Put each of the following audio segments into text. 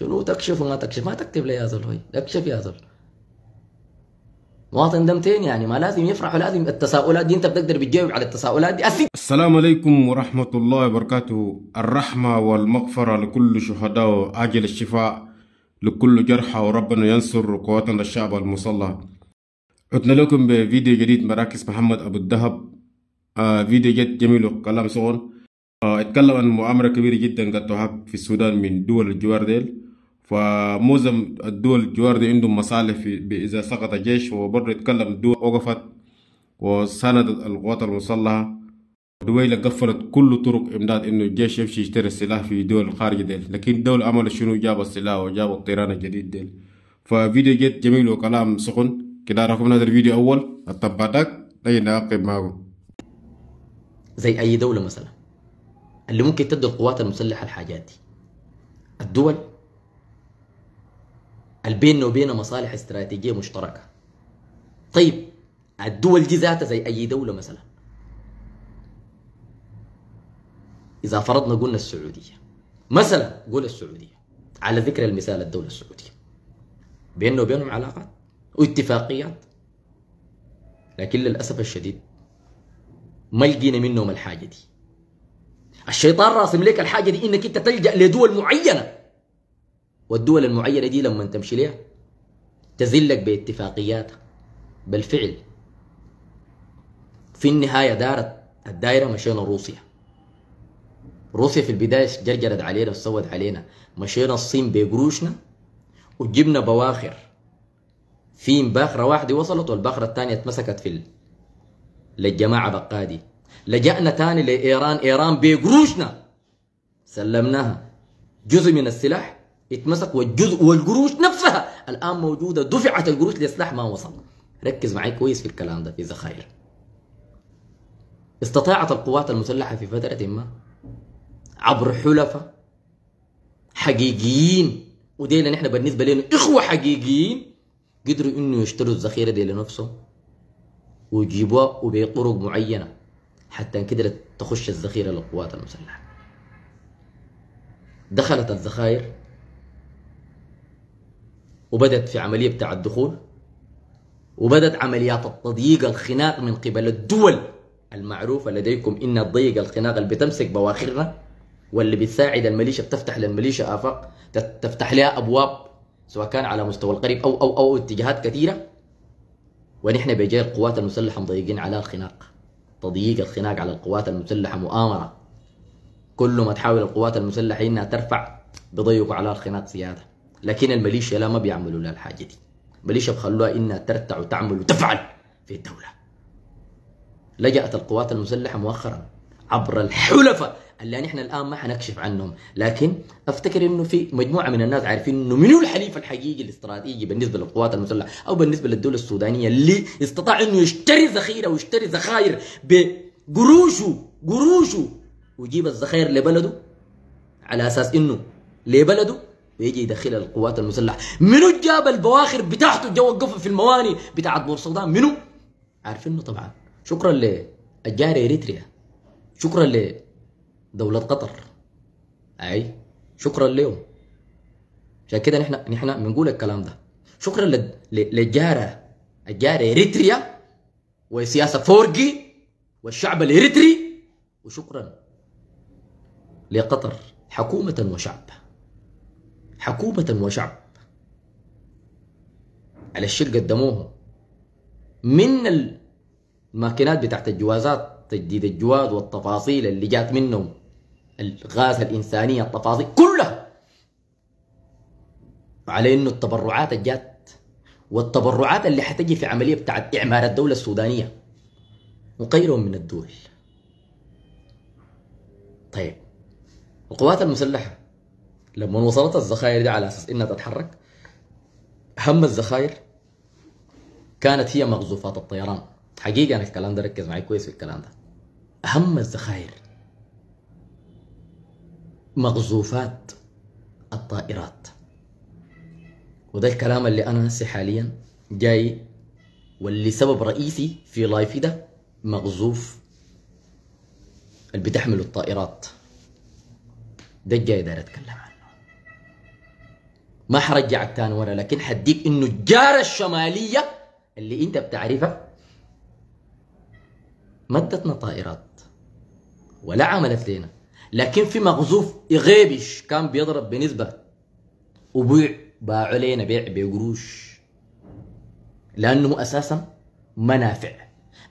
شنو تكشف وما تكشف ما تكتب لي يا زلوي اكشف يا زول مواطن دمتين يعني ما لازم يفرحوا لازم التساؤلات دي انت بتقدر بتجاوب على التساؤلات دي أسي. السلام عليكم ورحمة الله وبركاته الرحمة والمغفرة لكل شهداء وآجل الشفاء لكل جرحى وربنا ينصر قواتنا الشعب المصلى عدنا لكم بفيديو جديد مراكز محمد أبو الذهب آه فيديو جد جميل وكلام صغير آه اتكلم عن مؤامرة كبيرة جدا قد في السودان من دول الجوار ديل فموزم الدول الجوار دي عندهم مصالح في اذا سقط جيش وبرضه يتكلم دول وقفت وساندت القوات المسلحه دويلة قفلت كل طرق امداد انه الجيش يمشي يشتري السلاح في دول الخارج ديل لكن دول عمل شنو جابوا السلاح وجابوا الطيران الجديد ديل ففيديو جد جميل وكلام سخن كده راكم هذا الفيديو اول الطباتك اي نعقب معكم زي اي دولة مثلا اللي ممكن تدي القوات المسلحة الحاجات دي الدول بيننا وبين مصالح استراتيجيه مشتركه طيب الدول دي ذاتها زي اي دوله مثلا اذا فرضنا قلنا السعوديه مثلا قول السعوديه على ذكر المثال الدوله السعوديه بيننا وبينهم علاقات واتفاقيات لكن للاسف الشديد ما لقينا منهم الحاجه دي الشيطان راسم لك الحاجه دي انك انت تلجا لدول معينه والدول المعينة دي لما تمشي ليها تذلك باتفاقياتها بالفعل في النهاية دارت الدائرة مشينا روسيا روسيا في البداية جرجرت علينا وسود علينا مشينا الصين بقروشنا وجبنا بواخر في باخرة واحدة وصلت والباخرة الثانية اتمسكت في للجماعة بقادي لجأنا ثاني لإيران إيران بقروشنا سلمناها جزء من السلاح يتمسك والجزء والقروش نفسها الان موجوده دفعت القروش لسلاح ما وصل ركز معي كويس في الكلام ده في ذخائر استطاعت القوات المسلحه في فتره ما عبر حلفاء حقيقيين ودينا نحن بالنسبه لنا اخوه حقيقيين قدروا انه يشتروا الذخيره دي لنفسهم ويجيبوها وبطرق معينه حتى قدرت تخش الذخيره للقوات المسلحه دخلت الذخائر وبدت في عملية بتاع الدخول وبدت عمليات التضييق الخناق من قبل الدول المعروفة لديكم إن تضيق الخناق اللي بتمسك بواخرنا واللي بتساعد الميليشيا بتفتح للميليشيا آفاق تفتح لها أبواب سواء كان على مستوى القريب أو أو أو اتجاهات كثيرة ونحن بجاي القوات المسلحة مضيقين على الخناق تضييق الخناق على القوات المسلحة مؤامرة كل ما تحاول القوات المسلحة إنها ترفع بضيقوا على الخناق زيادة لكن الميليشيا لا ما بيعملوا لها الحاجه دي الميليشيا بخلوها انها ترتع وتعمل وتفعل في الدوله لجأت القوات المسلحه مؤخرا عبر الحلفاء اللي نحن يعني الان ما حنكشف عنهم لكن افتكر انه في مجموعه من الناس عارفين انه منو الحليف الحقيقي الاستراتيجي بالنسبه للقوات المسلحه او بالنسبه للدوله السودانيه اللي استطاع انه يشتري ذخيره ويشتري ذخائر بقروشه قروشه ويجيب الذخائر لبلده على اساس انه لبلده ويجي يدخلها القوات المسلحه منو جاب البواخر بتاعته جو وقفها في المواني بتاعت بور منو عارفينه طبعا شكرا للجاري اريتريا شكرا لدوله قطر اي شكرا لهم عشان كده نحن نحن بنقول الكلام ده شكرا للجاره الجاره اريتريا وسياسه فورجي والشعب الاريتري وشكرا لقطر حكومه وشعب حكومة وشعب على الشيء قدموه من الماكينات بتاعت الجوازات تجديد الجواز والتفاصيل اللي جات منهم الغاز الإنسانية التفاصيل كلها على إنه التبرعات الجات والتبرعات اللي حتجي في عملية بتاعت إعمار الدولة السودانية وغيرهم من الدول طيب القوات المسلحة لما وصلت الذخائر دي على اساس انها تتحرك هم الذخائر كانت هي مقذوفات الطيران حقيقه انا الكلام ده ركز معي كويس في الكلام ده اهم الذخائر مقذوفات الطائرات وده الكلام اللي انا هسه حاليا جاي واللي سبب رئيسي في لايفي ده مقذوف اللي بتحمله الطائرات ده جاي داير اتكلم عنه ما حرجعك تاني ورا لكن حديك انه الجارة الشمالية اللي انت بتعرفها ما ادتنا طائرات ولا عملت لنا لكن في مغزوف يغيبش كان بيضرب بنسبة وبيع باعوا لنا بيع بقروش لانه اساسا منافع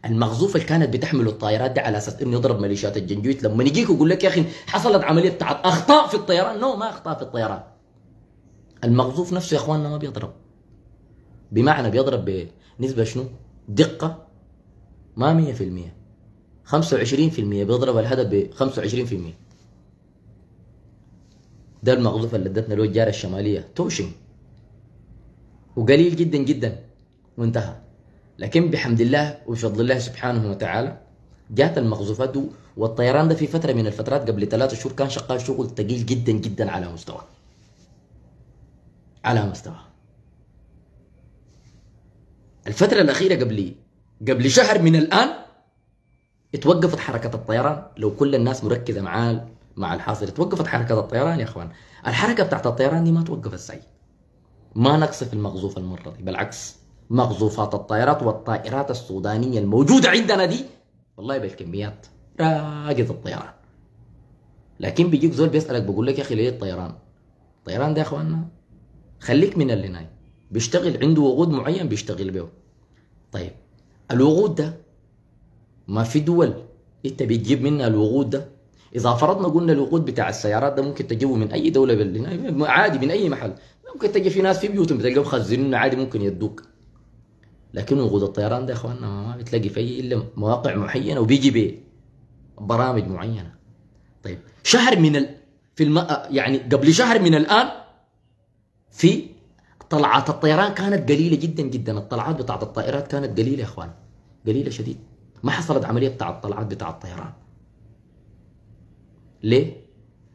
المغزوف اللي كانت بتحمل الطائرات دي على اساس انه يضرب مليشيات الجنجويت لما يجيك يقول لك يا اخي حصلت عمليه بتاعت اخطاء في الطيران نو ما اخطاء في الطيران المقذوف نفسه يا اخواننا ما بيضرب بمعنى بيضرب بنسبه شنو؟ دقه ما 100% 25% بيضرب الهدف ب 25% ده المقذوف اللي ادتنا له الجاره الشماليه توشن وقليل جدا جدا وانتهى لكن بحمد الله وفضل الله سبحانه وتعالى جات المقذوفات والطيران ده في فتره من الفترات قبل ثلاثة شهور كان شغال شغل ثقيل جدا جدا على مستواه على مستوى الفترة الأخيرة قبل قبل شهر من الآن اتوقفت حركة الطيران لو كل الناس مركزة مع مع الحاصل اتوقفت حركة الطيران يا اخوان الحركة بتاعت الطيران دي ما توقف السعي ما نقص في المغزوف المرة دي بالعكس مقذوفات الطائرات والطائرات السودانية الموجودة عندنا دي والله بالكميات راقد الطيران لكن بيجيك زول بيسألك بقول لك يا أخي ليه الطيران الطيران ده يا أخواننا خليك من اللي نايم بيشتغل عنده وقود معين بيشتغل به طيب الوقود ده ما في دول انت بتجيب منها الوقود ده اذا فرضنا قلنا الوقود بتاع السيارات ده ممكن تجيبه من اي دوله بل... عادي من اي محل ممكن تجي في ناس في بيوتهم بتلقاهم خزنين عادي ممكن يدوك لكن وقود الطيران ده يا اخواننا ما بتلاقي في الا مواقع معينه وبيجي برامج معينه طيب شهر من ال... في الم... يعني قبل شهر من الان في طلعات الطيران كانت قليله جدا جدا الطلعات بتاعت الطائرات كانت قليله يا اخوان قليله شديد ما حصلت عمليه بتاع الطلعات بتاع الطيران ليه؟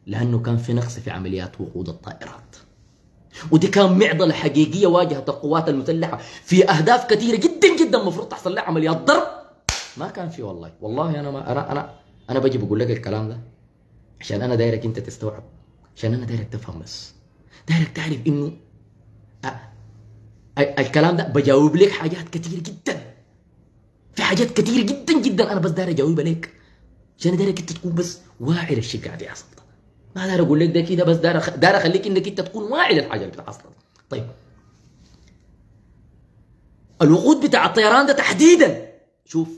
لانه كان في نقص في عمليات وقود الطائرات ودي كان معضله حقيقيه واجهت القوات المسلحه في اهداف كثيره جدا جدا المفروض تحصل لها عمليات ضرب ما كان في والله والله انا ما انا انا انا بجي بقول لك الكلام ده عشان انا دايرك انت تستوعب عشان انا دايرك تفهم بس دايرك تعرف انه آه، الكلام ده بجاوب لك حاجات كثير جدا في حاجات كثير جدا جدا انا بس داير اجاوب لك عشان دايرك انت تكون بس واعي للشيء اللي قاعد يحصل ما داير اقول لك ده كده بس داير داير اخليك انك انت تكون واعي للحاجه اللي بتحصل طيب الوقود بتاع الطيران ده تحديدا شوف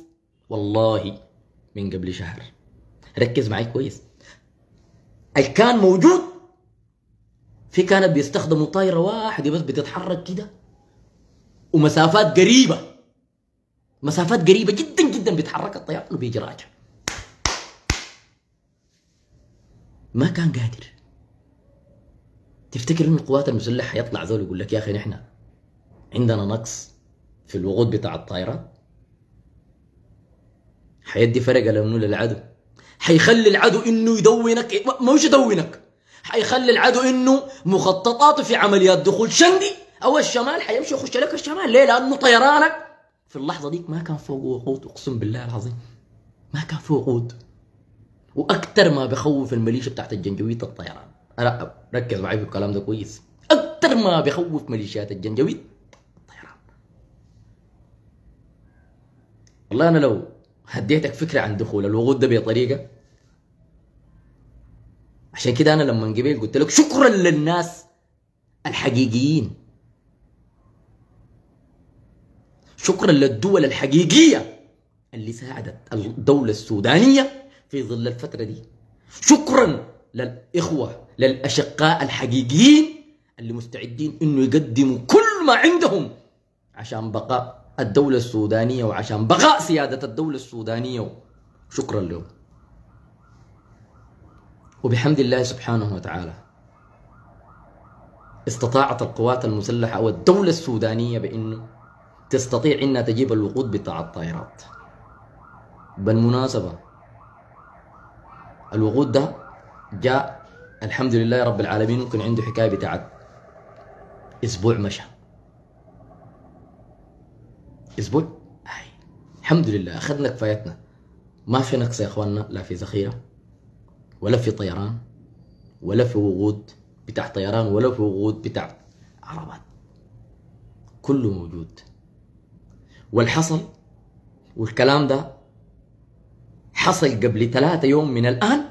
والله من قبل شهر ركز معي كويس كان موجود في كانت بيستخدموا طائره واحده بس بتتحرك كده ومسافات قريبه مسافات قريبه جدا جدا بيتحرك الطيران وبيجي راجع ما كان قادر تفتكر ان القوات المسلحه حيطلع ذول يقول لك يا اخي نحن عندنا نقص في الوقود بتاع الطائره حيدي فرقه لمنو للعدو حيخلي العدو انه يدونك مش يدونك حيخلي العدو انه مخططاته في عمليات دخول شندي او الشمال حيمشي يخش لك الشمال ليه؟ لانه طيرانك في اللحظه ديك ما كان فوق وقود اقسم بالله العظيم ما كان فوق وقود واكثر ما بخوف الميليشيا بتاعت الجنجويت الطيران لا ركز معي في الكلام ده كويس اكثر ما بخوف ميليشيات الجنجويت الطيران والله انا لو هديتك فكره عن دخول الوقود ده بطريقه عشان كده انا لما قبل قلت لك شكرا للناس الحقيقيين شكرا للدول الحقيقيه اللي ساعدت الدوله السودانيه في ظل الفتره دي شكرا للاخوه للاشقاء الحقيقيين اللي مستعدين انه يقدموا كل ما عندهم عشان بقاء الدوله السودانيه وعشان بقاء سياده الدوله السودانيه شكرا لهم وبحمد الله سبحانه وتعالى استطاعت القوات المسلحة أو الدولة السودانية بأنه تستطيع أنها تجيب الوقود بتاع الطائرات بالمناسبة الوقود ده جاء الحمد لله رب العالمين ممكن عنده حكاية بتاعت أسبوع مشى أسبوع الحمد لله أخذنا كفايتنا ما في نقص يا أخواننا لا في ذخيرة ولا في طيران ولا في وقود بتاع طيران ولا في وقود بتاع عربات كله موجود والحصل والكلام ده حصل قبل ثلاثة يوم من الآن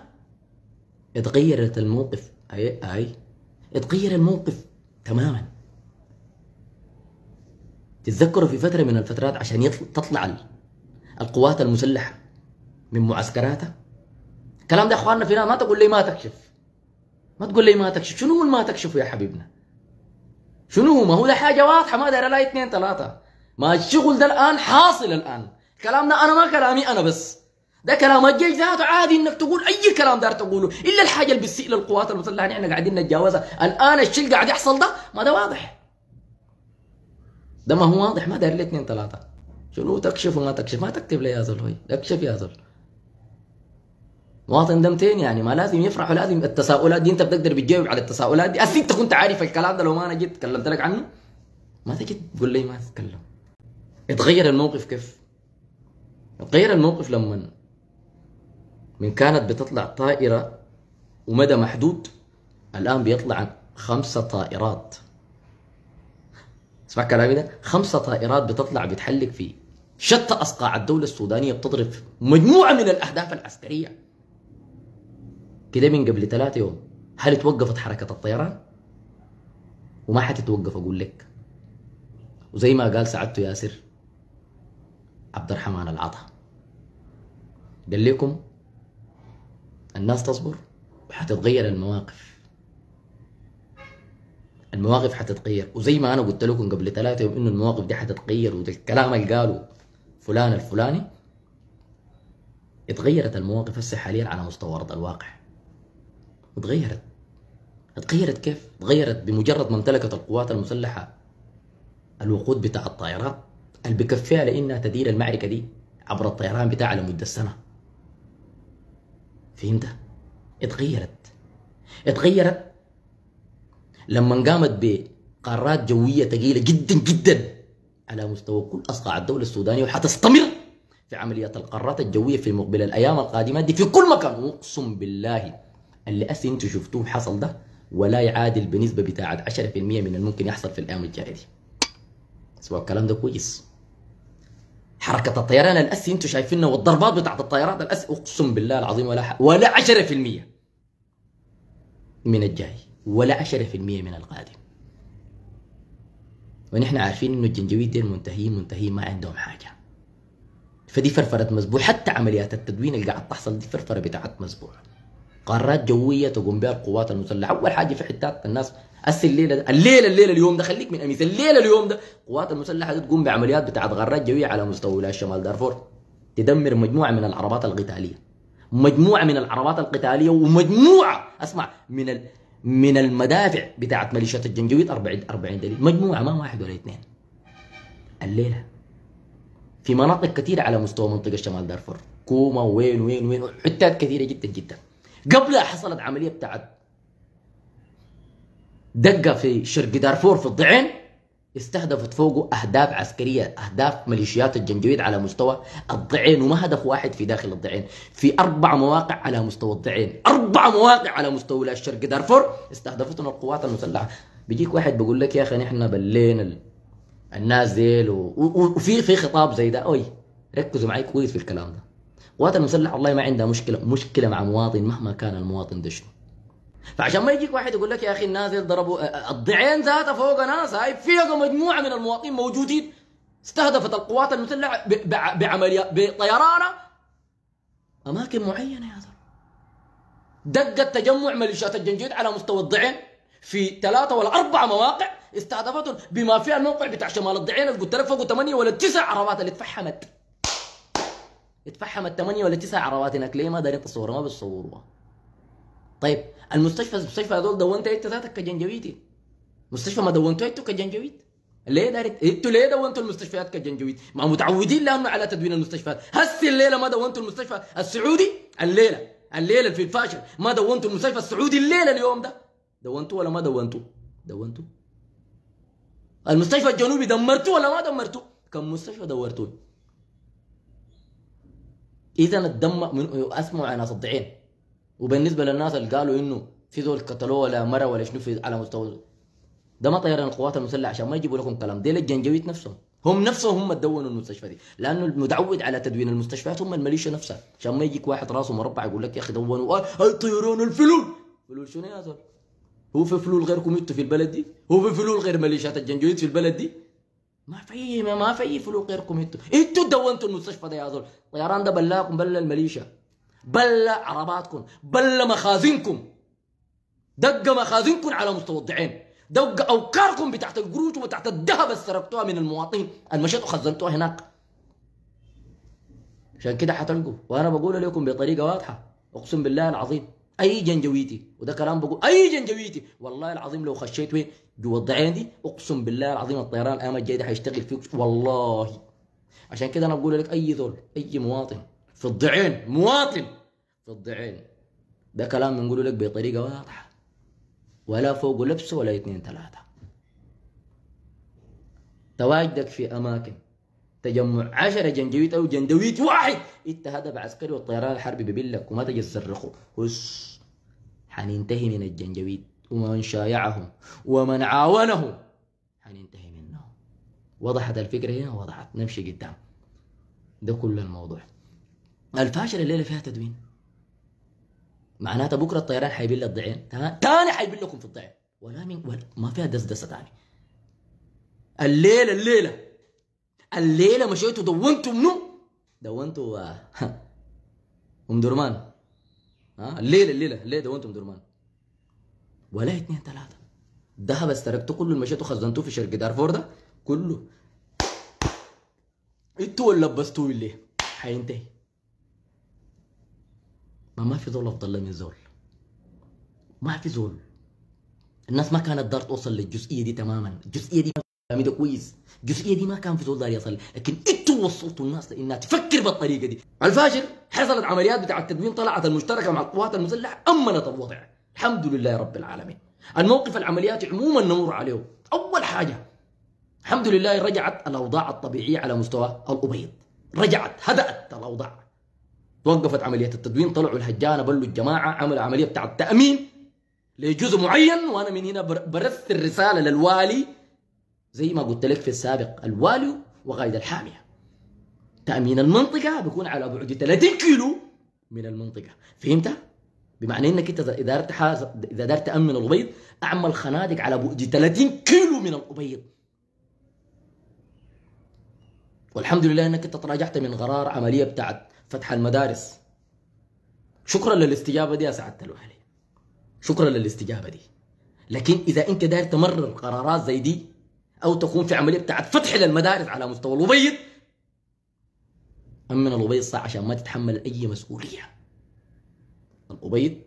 اتغيرت الموقف أي أي اتغير الموقف تماما تتذكروا في فترة من الفترات عشان تطلع القوات المسلحة من معسكراتها الكلام ده يا اخواننا فينا ما تقول لي ما تكشف ما تقول لي ما تكشف شنو ما تكشفه يا حبيبنا شنو هو ما هو ده حاجه واضحه ما داير لا اثنين ثلاثه ما الشغل ده الان حاصل الان كلامنا انا ما كلامي انا بس ده كلام الجيش ذاته عادي انك تقول اي كلام دار تقوله الا الحاجه اللي بتسيء للقوات المسلحه نحن قاعدين نتجاوزها الان الشيء اللي قاعد يحصل ده ما ده واضح ده ما هو واضح ما داير لي اثنين ثلاثه شنو تكشف وما تكشف ما تكتب لي يا زلوي اكشف يا زول مواطن دم تاني يعني ما لازم يفرح ولازم التساؤلات دي انت بتقدر بتجاوب على التساؤلات دي اصل انت كنت عارف الكلام ده لو ما انا جيت تكلمت لك عنه ما تجي تقول لي ما تتكلم اتغير الموقف كيف؟ اتغير الموقف لما من كانت بتطلع طائرة ومدى محدود الآن بيطلع خمسة طائرات اسمع كلامي ده خمسة طائرات بتطلع بتحلق في شتى أصقاع الدولة السودانية بتضرب مجموعة من الأهداف العسكرية كده من قبل ثلاثة يوم هل توقفت حركة الطيران؟ وما حتتوقف أقول لك وزي ما قال سعادته ياسر عبد الرحمن العطا قال لكم الناس تصبر وحتتغير المواقف المواقف حتتغير وزي ما انا قلت لكم قبل ثلاثة يوم انه المواقف دي حتتغير وده الكلام اللي قاله فلان الفلاني اتغيرت المواقف هسه حاليا على مستوى ارض الواقع وتغيرت اتغيرت كيف؟ تغيرت بمجرد ما امتلكت القوات المسلحة الوقود بتاع الطائرات اللي بكفيها لانها تدير المعركة دي عبر الطيران بتاعها لمدة سنة فهمت؟ اتغيرت اتغيرت لما قامت بقارات جوية ثقيلة جدا جدا على مستوى كل أصقاع الدولة السودانية وحتستمر في عمليات القارات الجوية في مقبل الأيام القادمة دي في كل مكان أقسم بالله اللي أسي انتوا شفتوه حصل ده ولا يعادل بنسبة بتاعت 10% من الممكن يحصل في الأيام الجاية دي سواء الكلام ده كويس حركة الطيران الأسي انتوا شايفينها والضربات بتاعت الطيارات الأسي أقسم بالله العظيم ولا ح... ولا 10% من الجاي ولا 10% من القادم ونحن عارفين انه الجنجويد دي منتهيين منتهيين ما عندهم حاجه فدي فرفره مذبوح حتى عمليات التدوين اللي قاعد تحصل دي فرفره بتاعت مذبوح قارات جويه تقوم بها القوات المسلحه اول حاجه في حتات الناس أس الليله ده. الليله الليله اليوم ده خليك من اميس الليله اليوم ده القوات المسلحه تقوم بعمليات بتاعت غارات جويه على مستوى ولايه شمال دارفور تدمر مجموعه من العربات القتاليه مجموعه من العربات القتاليه ومجموعه اسمع من ال... من المدافع بتاعت ميليشيات الجنجويت 40 40 دليل مجموعه ما واحد ولا اثنين الليله في مناطق كثيره على مستوى منطقه شمال دارفور كوما وين وين وين حتات كثيره جدا جدا قبلها حصلت عمليه بتاعت دقه في شرق دارفور في الضعين استهدفت فوقه اهداف عسكريه اهداف ميليشيات الجنجويد على مستوى الضعين وما هدف واحد في داخل الضعين في اربع مواقع على مستوى الضعين اربع مواقع على مستوى ولايه شرق دارفور استهدفتهم القوات المسلحه بيجيك واحد بيقول لك يا اخي نحن بلين ال... الناس ديل و... وفي في خطاب زي ده اوي ركزوا معي كويس في الكلام ده القوات المسلحه والله ما عندها مشكله مشكله مع مواطن مهما كان المواطن ده شنو فعشان ما يجيك واحد يقول لك يا اخي الناس ضربوا الضعين ذاتها فوق ناس هاي فيها مجموعه من المواطنين موجودين استهدفت القوات المسلحه بعمليات بطيرانه اماكن معينه يا زلمه دقت تجمع ميليشيات الجنجيد على مستوى الضعين في ثلاثه ولا اربعه مواقع استهدفتهم بما فيها الموقع بتاع شمال الضعين اللي قلت لك فوق ثمانيه ولا تسع عربات اللي اتفحمت اتفحمت الثمانية ولا تسع هناك ليه ما دارين تصورها ما بتصوروها طيب المستشفى المستشفى هذول دونت انت ذاتك كجنجويتي مستشفى ما دونتوا انتوا كجنجويت ليه دارت انتوا ليه دونتوا المستشفيات كجنجويت ما متعودين لانه على تدوين المستشفيات هسه الليله ما دونتوا المستشفى السعودي الليله الليله في الفاشل ما دونتوا المستشفى السعودي الليله اليوم ده دونتوا ولا ما دونتوا دونتوا المستشفى الجنوبي دمرتوه ولا ما دمرتوه كم مستشفى دورتوه اذا الدم من اسمه عين الضعين وبالنسبه للناس اللي قالوا انه في ذول قتلوه ولا مره ولا شنو في على مستوى ده ما طيران القوات المسلحه عشان ما يجيبوا لكم كلام دي الجنجويت نفسهم هم نفسهم هم تدونوا المستشفى دي لانه المتعود على تدوين المستشفيات هم الميليشيا نفسها عشان ما يجيك واحد راسه مربع يقول لك يا اخي دونوا آه، هاي طيران الفلول فلول شنو يا زول هو في فلول غيركم انتوا في البلد دي هو في فلول غير ميليشيات الجنجويت في البلد دي ما في ما في فلوس غيركم انتوا انتوا دونتوا المستشفى ده يا زول الطيران ده بلاكم بلا المليشة بلا عرباتكم بلا مخازنكم دق مخازنكم على مستوضعين دق اوكاركم بتاعت القروش وبتاعت الذهب اللي سرقتوها من المواطنين المشيت وخزنتوها هناك عشان كده حتلقوا وانا بقول لكم بطريقه واضحه اقسم بالله العظيم اي جنجويتي وده كلام بقول اي جنجويتي والله العظيم لو خشيت وين جوا عندي دي اقسم بالله العظيم الطيران الايام الجايه دي حيشتغل فيك والله عشان كده انا بقول لك اي ذول اي مواطن في الضعين مواطن في الضعين ده كلام بنقوله لك بطريقه واضحه ولا فوق لبس ولا اثنين ثلاثه تواجدك في اماكن تجمع 10 جنجويت او جندويت واحد انت هذا بعسكري والطيران الحربي بيبلك وما تجي تصرخه هس حننتهي من الجنجويت ومن شايعهم ومن عاونهم حننتهي يعني منهم وضحت الفكرة هنا وضحت نمشي قدام ده كل الموضوع الفاشل الليلة فيها تدوين معناتها بكرة الطيران حيبل الضعين تاني حيبل لكم في الضعين ولا من ولا ما فيها دسدسة تاني الليلة الليلة الليلة مشيتوا دونتوا منو دونتوا آه، ام درمان ها آه، الليلة الليلة الليلة دونتوا ام درمان ولا اتنين تلاته ذهب استركته كله مشيتوا خزنتوه في شرق دارفور ده كله انتوا ولا لبستوه ليه؟ حينتهي ما ما في زول افضل من زول ما في زول الناس ما كانت دار توصل للجزئيه دي تماما الجزئيه دي ده كويس الجزئيه دي ما كان في زول دار يصل لكن انتوا وصلتوا الناس لانها تفكر بالطريقه دي الفاجر حصلت عمليات بتاع التدوين طلعت المشتركه مع القوات المسلحه امنت الوضع الحمد لله رب العالمين الموقف العمليات عموما نمر عليه أول حاجة الحمد لله رجعت الأوضاع الطبيعية على مستوى الأبيض رجعت هدأت الأوضاع توقفت عملية التدوين طلعوا الهجانة بلوا الجماعة عملوا عملية بتاع التأمين لجزء معين وأنا من هنا برث الرسالة للوالي زي ما قلت لك في السابق الوالي وقائد الحامية تأمين المنطقة بيكون على بعد 30 كيلو من المنطقة فهمت؟ بمعنى انك انت اذا قدرت اذا قدرت تامن الابيض اعمل خنادق على بؤج 30 كيلو من الابيض والحمد لله انك انت تراجعت من قرار عمليه بتاعت فتح المدارس شكرا للاستجابه دي يا سعاده الوالي شكرا للاستجابه دي لكن اذا انت داير تمرر قرارات زي دي او تقوم في عمليه بتاعت فتح للمدارس على مستوى الابيض امن الابيض صح عشان ما تتحمل اي مسؤوليه الأبيض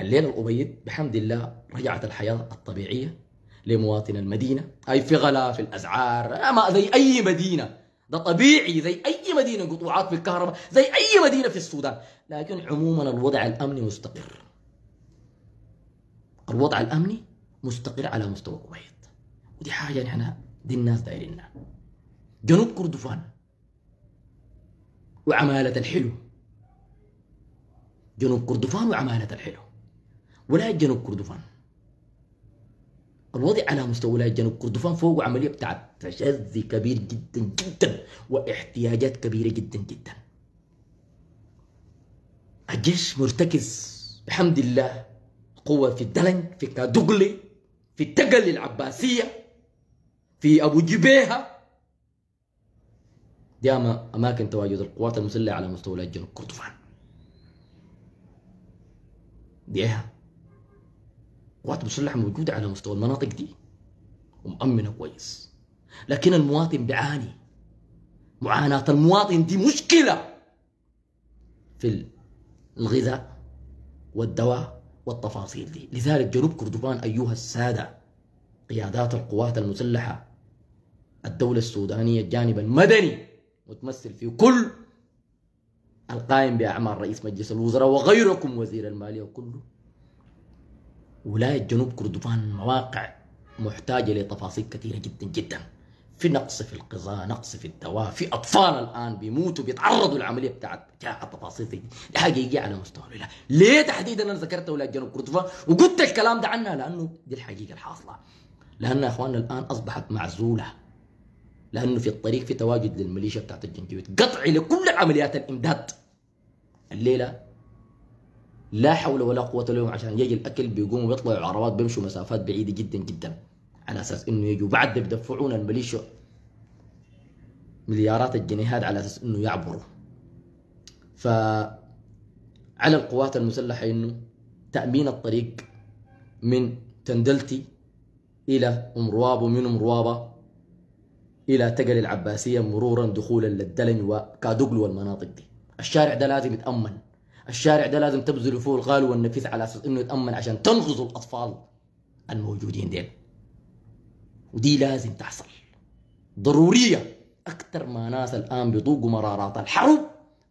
الليلة الأبيض بحمد الله رجعت الحياة الطبيعية لمواطن المدينة أي في غلا في الأسعار ما زي أي مدينة ده طبيعي زي أي مدينة قطوعات في الكهرباء زي أي مدينة في السودان لكن عموما الوضع الأمني مستقر الوضع الأمني مستقر على مستوى الأبيض ودي حاجة نحن دي الناس دايرينها جنوب كردفان وعمالة الحلو جنوب كردفان وعمالة الحلو ولاية جنوب كردفان الوضع على مستوى ولاية جنوب كردفان فوق عملية بتاعت تشذي كبير جدا جدا واحتياجات كبيرة جدا جدا الجيش مرتكز بحمد الله قوة في الدلنج في كادوغلي في التقل العباسية في أبو جبيهة دي أماكن تواجد القوات المسلحة على مستوى ولاية جنوب كردفان ديها قوات مسلحة موجودة على مستوى المناطق دي ومأمنة كويس لكن المواطن بيعاني معاناة المواطن دي مشكلة في الغذاء والدواء والتفاصيل دي لذلك جنوب كردفان أيها السادة قيادات القوات المسلحة الدولة السودانية الجانب المدني متمثل في كل القائم بأعمال رئيس مجلس الوزراء وغيركم وزير المالية وكله ولاية جنوب كردفان مواقع محتاجة لتفاصيل كثيرة جدا جدا في نقص في القضاء نقص في الدواء في أطفال الآن بيموتوا بيتعرضوا للعملية بتاعت التفاصيل دي حاجة يجي على مستوى الولاية ليه تحديدا أنا ذكرت ولاية جنوب كردفان وقلت الكلام ده عنها لأنه دي الحقيقة الحاصلة لأن يا إخواننا الآن أصبحت معزولة لانه في الطريق في تواجد للميليشيا بتاعت الجنجويت قطعي لكل عمليات الامداد الليله لا حول ولا قوه لهم عشان يجي الاكل بيقوموا بيطلعوا عربات بيمشوا مسافات بعيده جدا جدا على اساس انه يجوا بعد بدفعون الميليشيا مليارات الجنيهات على اساس انه يعبروا ف على القوات المسلحه انه تامين الطريق من تندلتي الى ام ومن من ام الى تقل العباسيه مرورا دخولا للدلن وكادوغلو والمناطق دي الشارع ده لازم يتامن الشارع ده لازم تبذل فيه الغال والنفيس على اساس انه يتامن عشان تنقذوا الاطفال الموجودين ديل ودي لازم تحصل ضروريه اكثر ما ناس الان بيطوقوا مرارات الحرب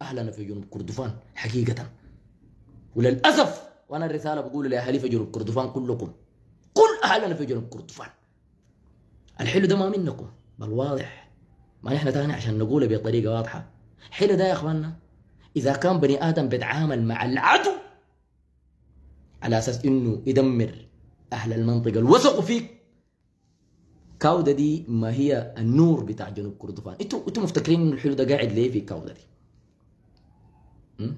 اهلنا في جنوب كردفان حقيقه وللاسف وانا الرساله بقول لاهالي في جنوب كردفان كلكم كل اهلنا في جنوب كردفان الحلو ده ما منكم بل واضح ما نحن تاني عشان نقوله بطريقة واضحة حلو ده يا اخواننا إذا كان بني آدم بيتعامل مع العدو على أساس إنه يدمر أهل المنطقة الوثق فيك كاودة دي ما هي النور بتاع جنوب كردفان انتوا انتوا مفتكرين إن الحلو ده قاعد ليه في كاودة دي م?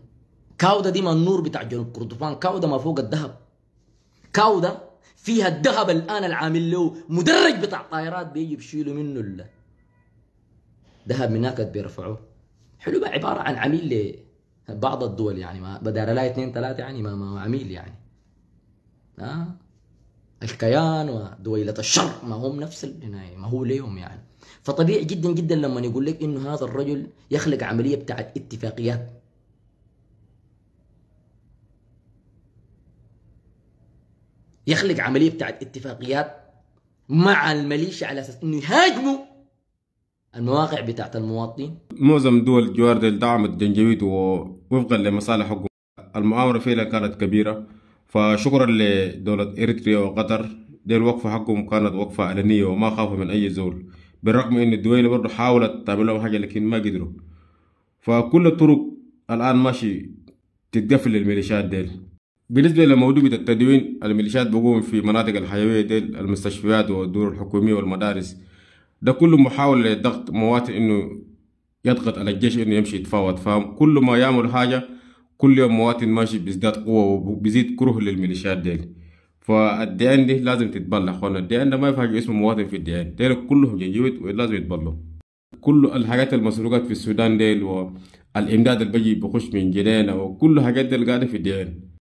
كاودة دي ما النور بتاع جنوب كردفان كاودة ما فوق الذهب كاودة فيها الذهب الان العامل له مدرج بتاع طائرات بيجي بيشيلوا منه الذهب من هناك بيرفعوه حلو بقى عباره عن عميل لبعض الدول يعني ما بدار لا اثنين ثلاثه يعني ما, ما عميل يعني آه. الكيان ودويلة الشر ما هم نفس الجناية يعني، ما هو ليهم يعني فطبيعي جدا جدا لما يقول لك انه هذا الرجل يخلق عمليه بتاعت اتفاقيات يخلق عمليه بتاعت اتفاقيات مع الميليشيا على اساس انه يهاجموا المواقع بتاعت المواطنين معظم دول جوار ديل دعمت جنجويد ووفقا لمصالحه المؤامره فيها كانت كبيره فشكرا لدوله اريتريا وقطر دي الوقفه حقهم كانت وقفه علنيه وما خافوا من اي زول بالرغم ان الدول برضه حاولت تعمل لهم حاجه لكن ما قدروا فكل الطرق الان ماشي تتقفل للميليشيات ديل بالنسبة لموضوع التدوين الميليشيات بقوم في مناطق الحيوية ديل المستشفيات والدور الحكومية والمدارس ده كله محاولة للضغط مواطن انه يضغط على الجيش انه يمشي يتفاوض فاهم كل ما يعمل حاجة كل يوم مواطن ماشي بيزداد قوة وبيزيد كره للميليشيات ديل فالديان دي لازم تتبلى اخوانا الديان ده ما ينفع اسم مواطن في الديان ديل كلهم جنجويت ولازم يتبلوا كل الحاجات المسروقات في السودان ديل والامداد اللي بيجي بخش من جنينة وكل حاجات ديل قاعدة في الديان